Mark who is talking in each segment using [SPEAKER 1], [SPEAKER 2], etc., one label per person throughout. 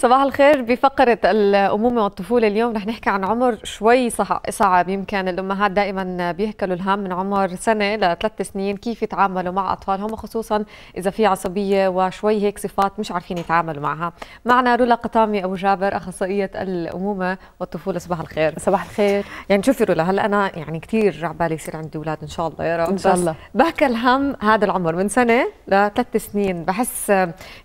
[SPEAKER 1] صباح الخير بفقرة الأمومة والطفولة اليوم رح نحكي عن عمر شوي صعب يمكن الأمهات دائما بيهكلوا الهم من عمر سنة لثلاث سنين كيف يتعاملوا مع أطفالهم وخصوصا إذا في عصبية وشوي هيك صفات مش عارفين يتعاملوا معها معنا رولا قطامي أبو جابر أخصائية الأمومة والطفولة صباح الخير صباح الخير يعني شوفي رولا هلا أنا يعني كثير على بالي يصير عندي أولاد إن شاء الله يا رب إن شاء الله بهكل هم هذا العمر من سنة لثلاث سنين بحس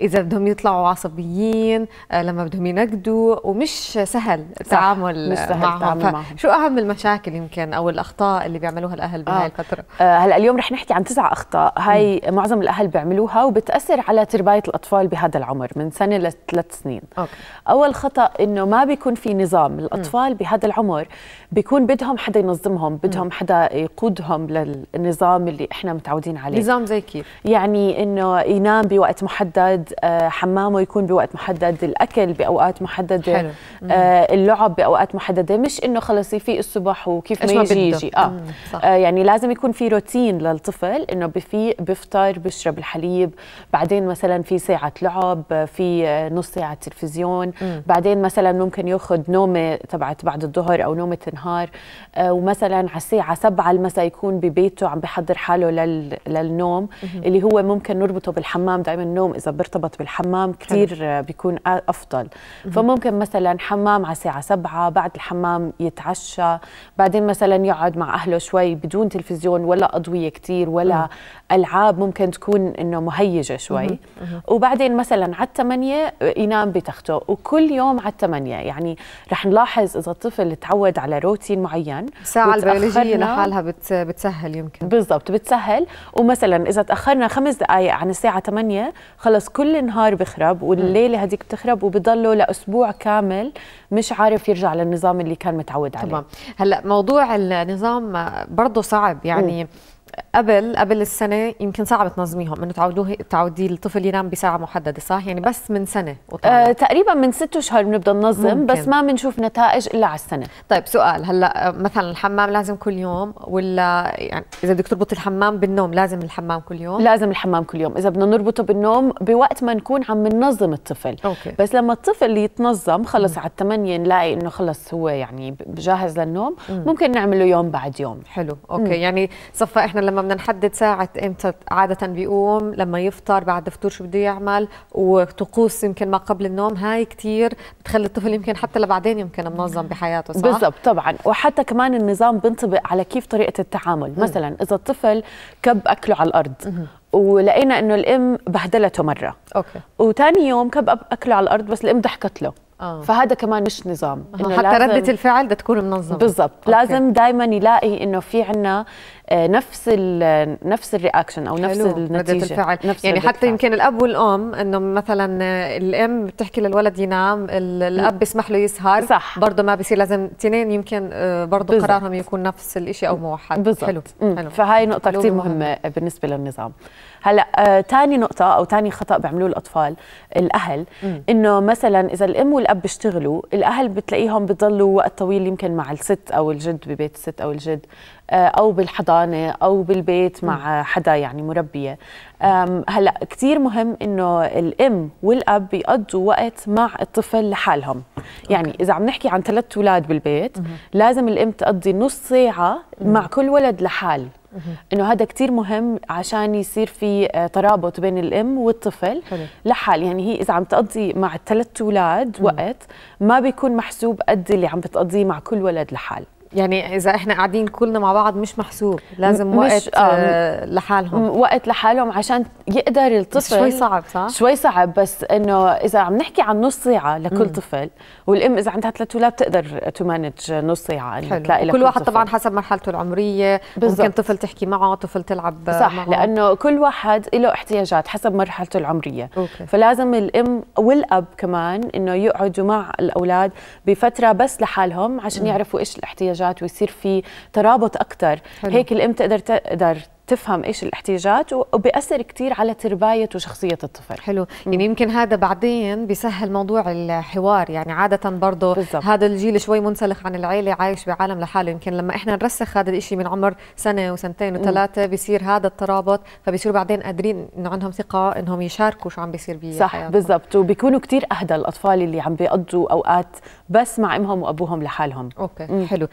[SPEAKER 1] إذا بدهم يطلعوا عصبيين لما بدهم ينقدوا ومش سهل التعامل مش سهل معهم, التعامل معهم. شو اهم المشاكل يمكن او الاخطاء اللي
[SPEAKER 2] بيعملوها الاهل بهاي آه. الفتره آه هلا اليوم رح نحكي عن تسع اخطاء هاي م. معظم الاهل بيعملوها وبتاثر على تربيه الاطفال بهذا العمر من سنه لثلاث سنين أوكي. اول خطا انه ما بيكون في نظام الاطفال م. بهذا العمر بيكون بدهم حدا ينظمهم بدهم م. حدا يقودهم للنظام اللي احنا متعودين عليه نظام زي كيف يعني انه ينام بوقت محدد آه، حمامه يكون بوقت محدد الاكل الاكل باوقات محدده حلو. آه اللعب باوقات محدده مش انه خلص في الصبح وكيف ما يجي يجي آه. صح. آه يعني لازم يكون في روتين للطفل انه بفيق بفطر بشرب الحليب بعدين مثلا في ساعه لعب في نص ساعه تلفزيون مم. بعدين مثلا ممكن ياخذ نومه تبعت بعد الظهر او نومه النهار آه ومثلا على الساعه 7 المساء يكون ببيته عم بحضر حاله لل... للنوم مم. اللي هو ممكن نربطه بالحمام دائما النوم اذا بيرتبط بالحمام كثير بيكون افضل أفضل فممكن مثلا حمام على الساعة 7 بعد الحمام يتعشى بعدين مثلا يقعد مع أهله شوي بدون تلفزيون ولا أضوية كثير ولا ألعاب ممكن تكون إنه مهيجة شوي وبعدين مثلا على 8 ينام بتخته وكل يوم على 8 يعني رح نلاحظ إذا الطفل تعود على روتين معين الساعة البيولوجية لحالها بتسهل يمكن بالضبط بتسهل ومثلا إذا تأخرنا خمس دقائق عن الساعة 8 خلص كل النهار بخرب والليلة هذيك بتخرب وبضله لاسبوع كامل مش عارف يرجع للنظام اللي كان متعود عليه تمام هلا موضوع النظام برضه
[SPEAKER 1] صعب يعني م. قبل قبل السنه يمكن صعب تنظميهم انه تعودوه تعودي الطفل ينام بساعه محدده صح يعني بس من سنه وطلع.
[SPEAKER 2] آه تقريبا من ست اشهر بنبدا ننظم ممكن. بس ما
[SPEAKER 1] بنشوف نتائج الا على السنه طيب سؤال هلا آه، مثلا الحمام لازم كل يوم
[SPEAKER 2] ولا يعني اذا بدك تربطي الحمام بالنوم لازم الحمام كل يوم لازم الحمام كل يوم اذا بدنا نربطه بالنوم بوقت ما نكون عم ننظم الطفل أوكي. بس لما الطفل يتنظم خلص على الثمانية نلاقي انه خلص هو يعني جاهز للنوم مم. ممكن نعمله يوم بعد يوم حلو
[SPEAKER 1] اوكي مم. يعني صفى احنا لما بدنا نحدد ساعه امتى عاده بيقوم لما يفطر بعد فطور شو بده يعمل وطقوس يمكن ما قبل النوم هاي كثير بتخلي الطفل يمكن حتى
[SPEAKER 2] لبعدين يمكن منظم بحياته صح بالضبط طبعا وحتى كمان النظام بينطبق على كيف طريقه التعامل م. مثلا اذا الطفل كب اكله على الارض م. ولقينا انه الام بهدلته مره اوكي وثاني يوم كب اكله على الارض بس الام ضحكت له آه. فهذا كمان مش نظام حتى لازم... ردة الفعل بدها تكون منظمة بالضبط لازم دائما يلاقي انه في عنا آه، نفس ال نفس الرياكشن او نفس النتيجه ردة الفعل نفس يعني حتى الفعل. يمكن
[SPEAKER 1] الاب والام انه مثلا الام بتحكي للولد ينام الاب بيسمح له يسهر صح برضه ما بصير لازم تنين يمكن آه، برضه قرارهم يكون نفس الشيء او موحد بالزبط. حلو
[SPEAKER 2] حلو فهي نقطه كثير مهمه بالنسبه للنظام هلا ثاني آه، نقطه او ثاني خطا بيعملوه الاطفال الاهل انه مثلا اذا الام والاب بيشتغلوا الاهل بتلاقيهم بضلوا وقت طويل يمكن مع الست او الجد ببيت الست او الجد آه، او بالحضانه او بالبيت مع حدا يعني مربيه هلا كثير مهم انه الام والاب بيقضوا وقت مع الطفل لحالهم يعني اذا عم نحكي عن ثلاث اولاد بالبيت لازم الام تقضي نص ساعه مع كل ولد لحال انه هذا كثير مهم عشان يصير في آه، ترابط بين الام والطفل لحال يعني هي اذا عم تقضي مع الثلاث اولاد وقت ما بيكون محسوب قد اللي عم بتقضيه مع كل ولد لحال يعني اذا احنا قاعدين كلنا مع بعض مش محسوب لازم وقت مش وقت آه، آه، لحالهم وقت لحالهم عشان يقدر الطفل شوي صعب صح شوي صعب بس انه اذا عم نحكي عن نص ساعه لكل مم. طفل والام اذا عندها ثلاث اولاد بتقدر تمانج نص ساعه يعني تلاقي كل واحد طفل. طبعا حسب مرحلته العمريه بالزبط. ممكن طفل تحكي معه طفل تلعب صح معه. لانه كل واحد له احتياجات حسب مرحلته العمريه أوكي. فلازم الام والاب كمان انه يقعدوا مع الاولاد بفتره بس لحالهم عشان مم. يعرفوا ايش الاحتياجات منتجات ويصير في ترابط اكثر هيك الام تقدر تقدر تفهم ايش الاحتياجات وبيأثر كثير على تربايه وشخصيه
[SPEAKER 1] الطفل حلو يعني يمكن هذا بعدين بيسهل موضوع الحوار يعني عاده برضه هذا الجيل شوي منسلخ عن العيله عايش بعالم لحاله يمكن لما احنا نرسخ هذا الشيء من عمر سنه وسنتين وثلاثه بيصير هذا الترابط فبيصيروا بعدين قادرين انه عندهم ثقه انهم يشاركوا شو عم بيصير بيه صح بالضبط وبيكونوا كثير
[SPEAKER 2] اهدى الاطفال اللي عم بيقضوا
[SPEAKER 1] اوقات بس مع امهم وابوهم لحالهم اوكي مم. حلو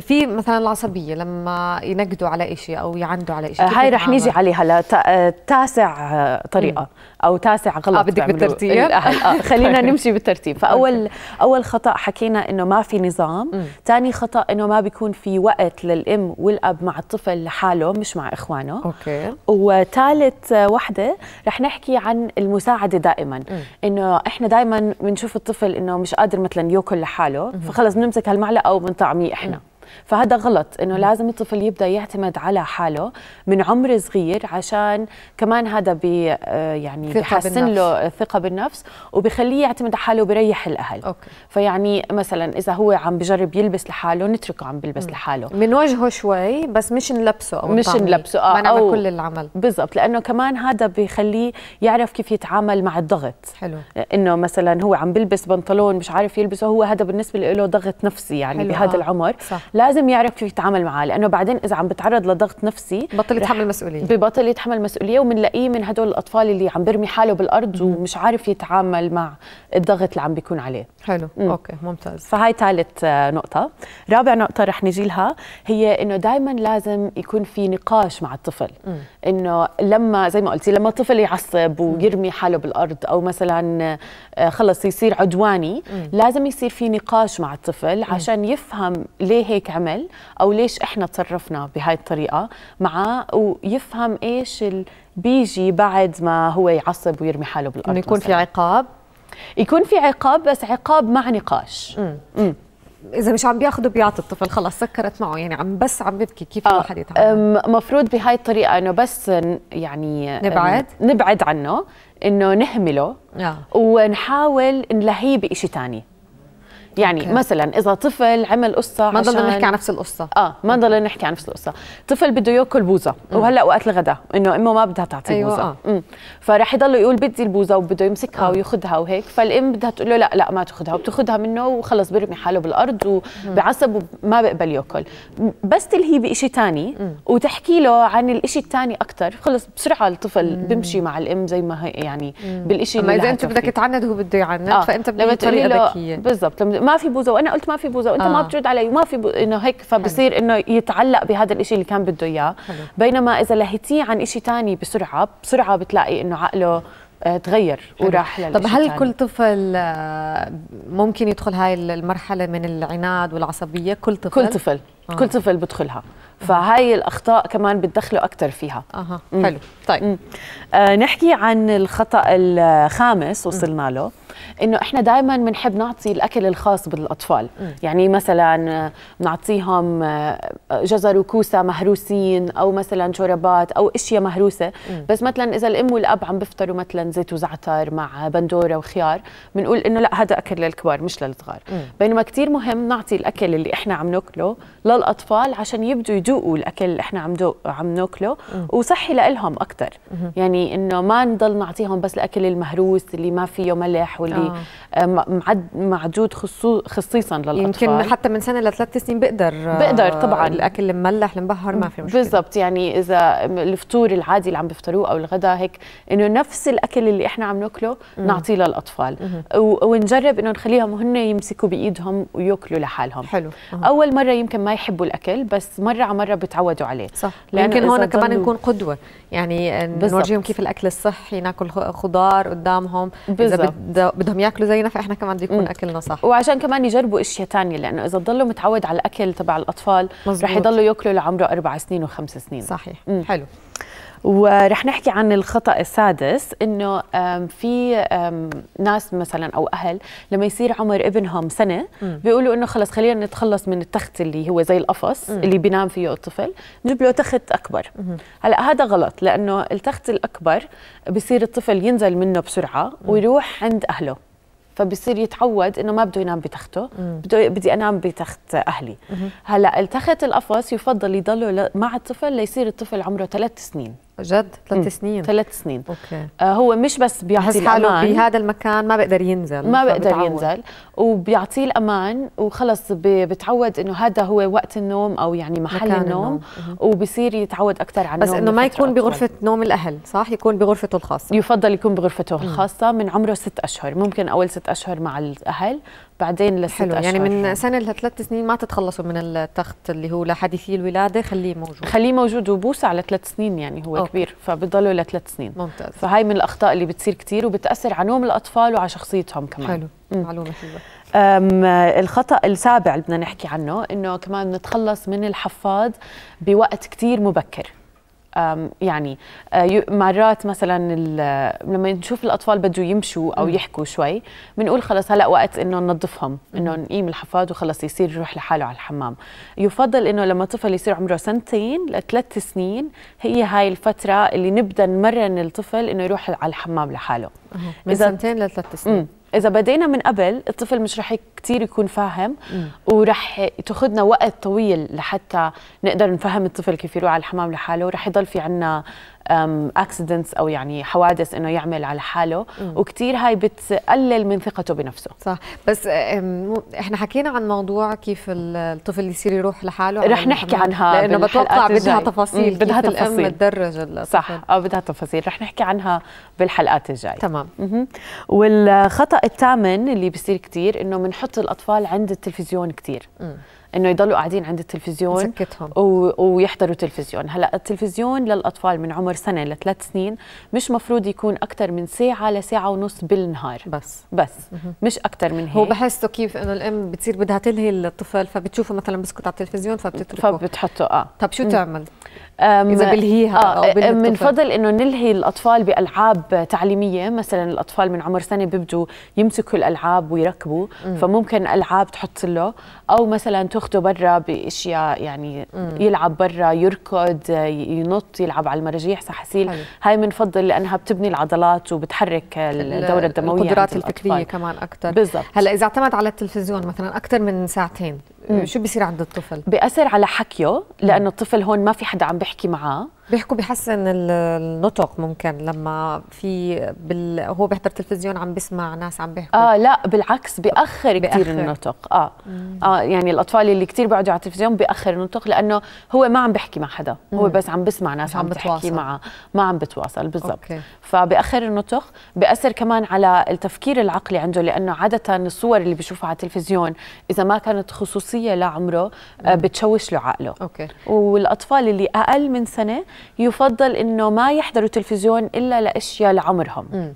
[SPEAKER 1] في مثلا العصبيه لما
[SPEAKER 2] ينقدوا على شيء او يعني عنده على شيء آه، هاي رح نيجي عليها لتاسع آه، آه، طريقه او تاسع غلط إيه، آه بدك بالترتيب آه خلينا طيب. نمشي بالترتيب فاول اول خطا حكينا انه ما في نظام ثاني خطا انه ما بيكون في وقت للام والاب مع الطفل لحاله مش مع اخوانه اوكي وثالث وحده رح نحكي عن المساعده دائما انه احنا دائما بنشوف الطفل انه مش قادر مثلا ياكل لحاله فخلص بنمسك هالمعلقه وبنطعميه احنا فهذا غلط انه لازم الطفل يبدا يعتمد على حاله من عمر صغير عشان كمان هذا بي آه، يعني بحسن له الثقه بالنفس وبخليه يعتمد على حاله وبيريح الاهل أوكي. فيعني مثلا اذا هو عم بجرب يلبس لحاله نتركه عم بيلبس م. لحاله بنوجهه شوي بس مش نلبسه او مش نلبسه اه ما أو كل العمل بالضبط لانه كمان هذا بخليه يعرف كيف يتعامل مع الضغط حلو انه مثلا هو عم بلبس بنطلون مش عارف يلبسه هو هذا بالنسبه له ضغط نفسي يعني بهذا آه. العمر صح. لازم يعرف كيف يتعامل معاه لانه بعدين اذا عم بتعرض لضغط نفسي بطل يتحمل مسؤوليه ببطل يتحمل مسؤوليه وبنلاقيه من هدول الاطفال اللي عم برمي حاله بالارض ومش عارف يتعامل مع الضغط اللي عم بيكون عليه حلو مم. اوكي ممتاز فهاي ثالث آه، نقطه رابع نقطه رح نجي لها هي انه دائما لازم يكون في نقاش مع الطفل انه لما زي ما قلتي لما الطفل يعصب ويرمي حاله بالارض او مثلا آه، خلص يصير عدواني مم. لازم يصير في نقاش مع الطفل عشان يفهم ليه هيك عمل او ليش احنا تصرفنا بهاي الطريقه معه ويفهم ايش اللي بيجي بعد ما هو يعصب ويرمي حاله بالارض انه يكون في عقاب يكون في عقاب بس عقاب مع نقاش امم مم.
[SPEAKER 1] اذا مش عم بياخده بيعطي الطفل خلاص سكرت معه يعني عم بس عم ببكي كيف
[SPEAKER 2] آه الواحد يتعامل مفروض بهاي الطريقه انه بس يعني نبعد نبعد عنه انه نهمله آه. ونحاول نلهيه بشيء ثاني يعني أوكي. مثلا اذا طفل عمل قصه ما ضلنا نحكي عن نفس القصه اه ما ضلنا نحكي عن نفس القصه طفل بده ياكل بوزه وهلا وقت الغداء انه امه ما بدها تعطيه أيوة بوزه امم فراح يضل يقول بدي البوزه وبده يمسكها آه. وياخذها وهيك فالام بدها تقول له لا لا ما تاخذها وبتاخذها منه وخلص برمي حاله بالارض وبعصب وما بقبل ياكل بس تلهيه بشيء ثاني وتحكي له عن الشيء الثاني اكثر خلص بسرعه الطفل بيمشي مع الام زي ما هي يعني بالشيء اللي اذا انت بدك تعند هو بده يعند آه. فانت بطريقه له بالضبط ما في بوزه وانا قلت ما في بوزه وانت آه. ما بترد علي وما في انه هيك فبصير انه يتعلق بهذا الشيء اللي كان بده اياه بينما اذا لهيتيه عن شيء ثاني بسرعه بسرعه بتلاقي انه عقله آه، تغير وراح طب هل تاني. كل
[SPEAKER 1] طفل آه، ممكن يدخل هاي المرحله من العناد والعصبيه كل طفل كل طفل آه. كل طفل بدخلها آه.
[SPEAKER 2] فهاي الاخطاء كمان بتدخله اكثر فيها اها حلو طيب آه نحكي عن الخطا الخامس وصلنا له انه احنا دائما بنحب نعطي الاكل الخاص بالاطفال يعني مثلا بنعطيهم آه، آه، جزر وكوسه مهروسين او مثلا شربات او اشياء مهروسه بس مثلا اذا الام والاب عم بيفطروا مثلا زيت وزعتر مع بندوره وخيار بنقول انه لا هذا اكل للكبار مش للصغار بينما كثير مهم نعطي الاكل اللي احنا عم ناكله للاطفال عشان يبدوا يذوقوا الاكل اللي احنا عم عم ناكله وصحي لهم اكثر يعني انه ما نضل نعطيهم بس الاكل المهروس اللي ما فيه ملح واللي آه. معدود خصيصا للاطفال يمكن حتى من سنه لثلاث سنين بقدر بقدر آه، طبعا الاكل المملح المبهر ما في مشكله بالضبط يعني اذا الفطور العادي اللي عم بيفطروه او الغداء هيك انه نفس الاكل اللي احنا عم ناكله نعطيه للاطفال ونجرب انه نخليهم هن يمسكوا بايدهم وياكلوا لحالهم حلو أه. اول مره يمكن ما يحبوا الاكل بس مره على مره بتعودوا عليه صح يمكن هون كمان نكون قدوه يعني نورجيهم كيف الاكل الصحي ناكل
[SPEAKER 1] خضار قدامهم بالزبط. اذا بدهم ياكلوا زينا فاحنا كمان بده يكون اكلنا صح وعشان
[SPEAKER 2] كمان يجربوا اشياء ثانيه لانه اذا ضلوا متعود على الاكل تبع الاطفال مزبوط. رح يضلوا ياكلوا لعمره اربع سنين وخمس سنين صحيح مم. حلو ورح نحكي عن الخطا السادس انه في ناس مثلا او اهل لما يصير عمر ابنهم سنه بيقولوا انه خلص خلينا نتخلص من التخت اللي هو زي القفص اللي بينام فيه الطفل نجيب له تخت اكبر هلا هذا غلط لانه التخت الاكبر بصير الطفل ينزل منه بسرعه ويروح عند اهله فبصير يتعود انه ما بده ينام بتخته بده بدي انام بتخت اهلي هلا التخت القفص يفضل يضله مع الطفل ليصير الطفل عمره ثلاث سنين جد ثلاث سنين ثلاث سنين اوكي آه هو مش بس بيعطي الامان بهذا المكان ما بقدر ينزل ما بقدر ينزل وبيعطيه الامان وخلص بتعود انه هذا هو وقت النوم او يعني محل النوم, النوم. وبصير يتعود اكثر على النوم بس انه ما يكون بغرفه أطول. نوم الاهل صح يكون بغرفته الخاصه يفضل يكون بغرفته الخاصه من عمره ست اشهر ممكن اول ست اشهر مع الاهل بعدين
[SPEAKER 1] لست حلو يعني أشهر. يعني من سنه لثلاث سنين ما تتخلصوا من التخت اللي هو لحديثي الولاده خليه
[SPEAKER 2] موجود خليه موجود وبوسع لثلاث سنين يعني هو أوكي. كبير فبضلوا لثلاث سنين ممتاز فهي من الاخطاء اللي بتصير كثير وبتاثر على نوم الاطفال وعلى شخصيتهم كمان حلو معلومه حلوه الخطا السابع اللي بدنا نحكي عنه انه كمان نتخلص من الحفاض بوقت كثير مبكر يعني آه، مرات مثلا لما نشوف الاطفال بده يمشوا او يحكوا شوي بنقول خلص هلا وقت انه ننظفهم انه نقيم الحفاض وخلص يصير يروح لحاله على الحمام يفضل انه لما طفل يصير عمره سنتين لثلاث سنين هي هاي الفتره اللي نبدا نمرن الطفل انه يروح على الحمام لحاله من سنتين لثلاث سنين اذا بدينا من قبل الطفل مش رح يك كثير يكون فاهم وراح تاخذنا وقت طويل لحتى نقدر نفهم الطفل كيف يروح على الحمام لحاله وراح يضل في عنا اكسيدنتس او يعني حوادث انه يعمل على حاله وكثير هاي بتقلل من ثقته بنفسه صح بس
[SPEAKER 1] احنا حكينا عن موضوع كيف الطفل يصير يروح لحاله رح نحكي عنها لانه بتوقع بدها تفاصيل بدها تفاصيل الام
[SPEAKER 2] تدرج صح اه بدها تفاصيل رح نحكي عنها بالحلقات الجايه تمام والخطا الثامن اللي بيصير كثير انه بنحط الاطفال عند التلفزيون كثير انه يضلوا قاعدين عند التلفزيون و... ويحضروا تلفزيون هلا التلفزيون للاطفال من عمر سنه لثلاث سنين مش مفروض يكون اكثر من ساعه لساعه ونص بالنهار بس بس مه. مش اكثر من هيك هو بحسه كيف انه
[SPEAKER 1] الام بتصير بدها تلهي الطفل فبتشوفه مثلا بسكت على التلفزيون فبتتركه فبتحطه اه طب شو تعمل
[SPEAKER 2] اذا بلهيها آه أو من فضل انه نلهي الاطفال بالعاب تعليميه مثلا الاطفال من عمر سنه بيبدوا يمسكوا الالعاب ويركبوا م. فممكن العاب تحط له او مثلا تاخده برا باشياء يعني مم. يلعب برا يركض ينط يلعب على المراجيح سحاسيل هاي بنفضل لانها بتبني العضلات وبتحرك الدوره الدمويه القدرات الفكريه كمان اكثر بالضبط هلا اذا
[SPEAKER 1] اعتمد على التلفزيون مثلا اكثر من ساعتين مم. شو بصير عند الطفل بأثر على حكيه لانه الطفل هون ما في حدا عم بيحكي معاه بيحكوا بحسن النطق ممكن لما في
[SPEAKER 2] بال... هو بيحضر تلفزيون عم بيسمع ناس عم بيحكوا اه لا بالعكس بيأخر كثير النطق اه مم. اه يعني الاطفال اللي كثير بيقعدوا على التلفزيون بأخر النطق لانه هو ما عم بيحكي مع حدا هو مم. بس عم بيسمع ناس عم, عم بتحكي معه ما عم بتواصل بالضبط فبأخر النطق بأثر كمان على التفكير العقلي عنده لانه عاده الصور اللي بيشوفها على التلفزيون اذا ما كانت خصوصيه لعمره آه بتشوش له عقله اوكي والاطفال اللي اقل من سنه يفضل انه ما يحضروا تلفزيون الا لاشياء لعمرهم
[SPEAKER 1] م.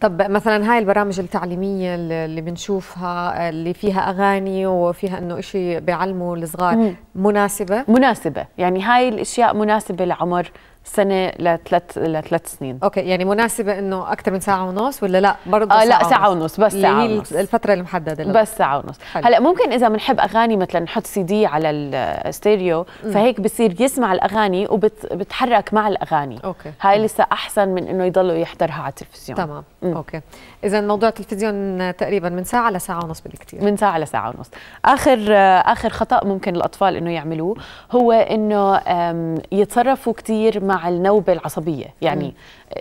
[SPEAKER 1] طب مثلا هاي البرامج التعليمية اللي بنشوفها اللي فيها أغاني وفيها أنه إشي بيعلموا الصغار مناسبة؟ مناسبة يعني هاي الأشياء مناسبة لعمر سنه لثلاث لثلاث سنين اوكي يعني مناسبه انه اكثر من ساعه ونص ولا لا برضه آه لا ساعه ونص بس ساعه هي ونص الفتره المحدده لو. بس ساعه ونص حلو. هلا
[SPEAKER 2] ممكن اذا بنحب اغاني مثلا نحط سي دي على الستيريو فهيك بصير يسمع الاغاني وبتحرك مع الاغاني اوكي هاي لسه احسن من انه يضلوا يحضرها على التلفزيون تمام مم. اوكي اذا موضوع التلفزيون تقريبا من ساعه لساعه ونص بالكثير من ساعه لساعه ونص اخر اخر خطا ممكن الاطفال انه يعملوه هو انه يتصرفوا كثير مع مع النوبه العصبيه يعني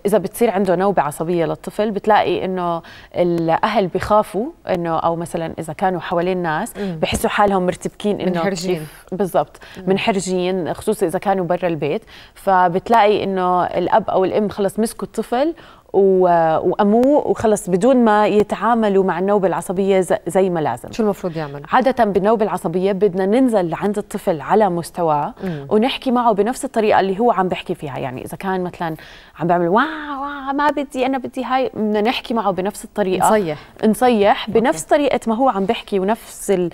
[SPEAKER 2] اذا بتصير عنده نوبه عصبيه للطفل بتلاقي انه الاهل بخافوا انه او مثلا اذا كانوا حوالين ناس بحسوا حالهم مرتبكين انه منحرجين بالضبط منحرجين خصوصا اذا كانوا برا البيت فبتلاقي انه الاب او الام خلص مسكوا الطفل واموه وخلص بدون ما يتعاملوا مع النوبه العصبيه زي ما لازم شو المفروض يعمل عاده بالنوبه العصبيه بدنا ننزل عند الطفل على مستواه ونحكي معه بنفس الطريقه اللي هو عم بحكي فيها يعني اذا كان مثلا عم بيعمل واو واو ما بدي انا بدي هاي بدنا نحكي معه بنفس الطريقه نصيح نصيح بنفس أوكي. طريقه ما هو عم بحكي ونفس ال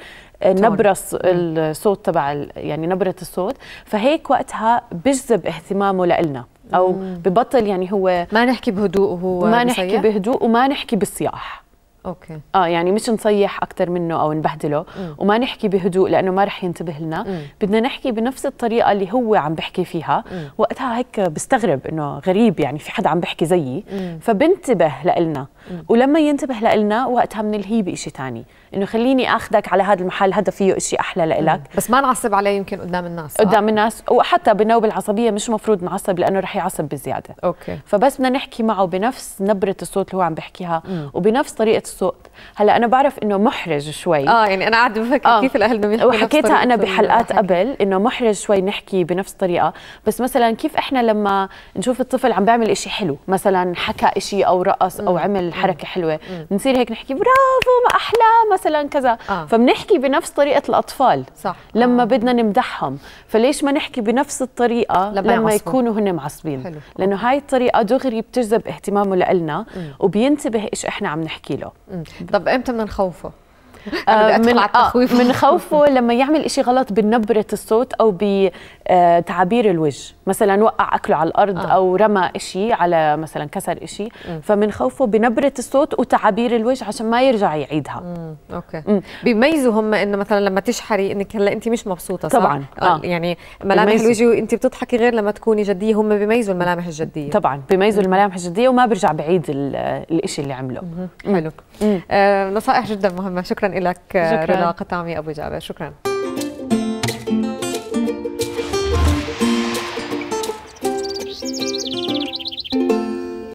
[SPEAKER 2] نبرة الصوت تبع يعني نبرة الصوت فهيك وقتها بجذب اهتمامه لإلنا او ببطل يعني هو ما نحكي بهدوء وهو ما نحكي بهدوء وما نحكي بالصياح اوكي اه يعني مش نصيح اكثر منه او نبهدله مم. وما نحكي بهدوء لانه ما رح ينتبه لنا مم. بدنا نحكي بنفس الطريقه اللي هو عم بحكي فيها مم. وقتها هيك بستغرب انه غريب يعني في حدا عم بحكي زيي فبنتبه لنا ولما ينتبه لنا وقتها بنلهيه بشيء ثاني انه خليني اخذك على هذا المحل هذا فيه شيء احلى لإلك بس ما نعصب عليه يمكن قدام الناس قدام الناس وحتى بالنوبه العصبيه مش مفروض نعصب لانه رح يعصب بزياده اوكي فبس بدنا نحكي معه بنفس نبره الصوت اللي هو عم بحكيها وبنفس طريقه الصوت هلا انا بعرف انه محرج شوي اه
[SPEAKER 1] يعني انا قاعده بفكر آه. كيف الاهل بدهم يحكوا وحكيتها انا بحلقات
[SPEAKER 2] قبل انه محرج شوي نحكي بنفس الطريقه بس مثلا كيف احنا لما نشوف الطفل عم بيعمل إشي حلو مثلا حكى إشي او رقص او عمل حركه حلوه بنصير هيك نحكي برافو ما احلى مثلا كذا آه. فبنحكي بنفس طريقه الاطفال صح لما آه. بدنا نمدحهم فليش ما نحكي بنفس الطريقه لما, لما يكونوا هن معصبين حلو. لانه هاي الطريقه دغري بتجذب اهتمامه لنا وبينتبه ايش احنا عم نحكي له طب امتى بدنا نخوفه؟
[SPEAKER 1] آه، من, آه، من خوفه
[SPEAKER 2] لما يعمل إشي غلط بنبرة الصوت أو آه، تعابير الوجه مثلا وقع اكله على الارض آه. او رمى شيء على مثلا كسر شيء فمن خوفه بنبره الصوت وتعابير الوجه عشان ما يرجع يعيدها مم. اوكي مم.
[SPEAKER 1] بيميزوا هم انه مثلا لما تشحري انك هلا انت مش مبسوطه صح طبعا آه. آه. يعني ملامح الوجه وانت بتضحكي غير لما تكوني جديه هم بيميزوا الملامح الجديه طبعا بيميزوا مم. الملامح الجديه وما بيرجع بعيد الشيء اللي عمله مم. حلو مم. آه نصائح جدا مهمه شكرا لك رضا قطامي ابو جابر شكرا